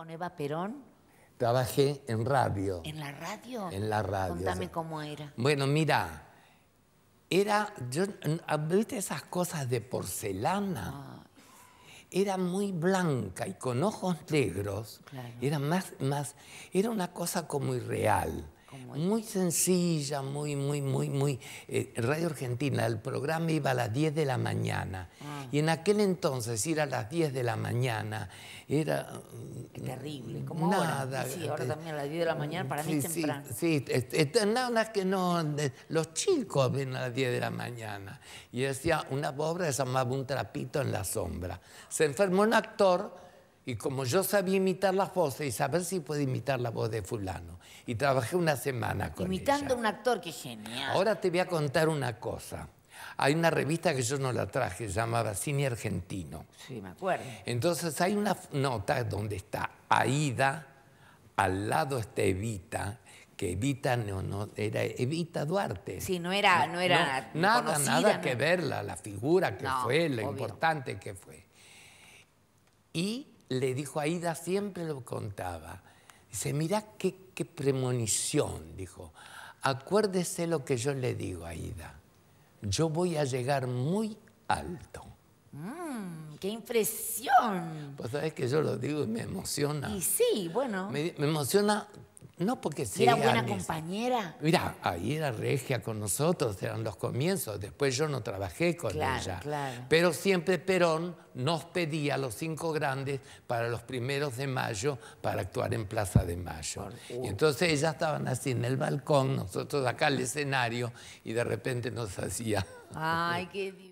con Eva Perón? Trabajé en radio. ¿En la radio? En la radio. Contame cómo era. Bueno, mira, era, yo, ¿viste esas cosas de porcelana? Ah. Era muy blanca y con ojos negros. Era más, más, era una cosa como irreal. Muy sencilla, muy, muy, muy, muy. Eh, Radio Argentina, el programa iba a las 10 de la mañana. Ah. Y en aquel entonces ir a las 10 de la mañana era... Mm, terrible, como nada. Ahora. Sí, ahora este, también a las 10 de la mañana para mí es sí, temprano. Sí, este, este, nada que no... los chicos ven a las 10 de la mañana. Y decía, una obra se llamaba un trapito en la sombra. Se enfermó un actor y como yo sabía imitar las voces y saber si puedo imitar la voz de fulano. Y trabajé una semana con Imitando a un actor, qué genial. Ahora te voy a contar una cosa. Hay una revista que yo no la traje, se llamaba Cine Argentino. Sí, me acuerdo. Entonces hay una nota donde está Aida, al lado está Evita, que Evita no, no era Evita Duarte. Sí, no era, no, era nada, nada que verla, la figura que fue, lo importante que fue. Y le dijo a Ida, siempre lo contaba. Dice, mira qué, premonición, dijo. Acuérdese lo que yo le digo a Ida. Yo voy a llegar muy alto. Mm, ¡Qué impresión! Pues sabes que yo lo digo y me emociona. Y sí, bueno. me emociona no, porque sí. Era buena compañera. Mira, ahí era regia con nosotros, eran los comienzos. Después yo no trabajé con ella. Pero siempre Perón nos pedía a los cinco grandes para los primeros de mayo para actuar en Plaza de Mayo. Y entonces ellas estaban así en el balcón, nosotros acá al escenario, y de repente nos hacía. Ay, qué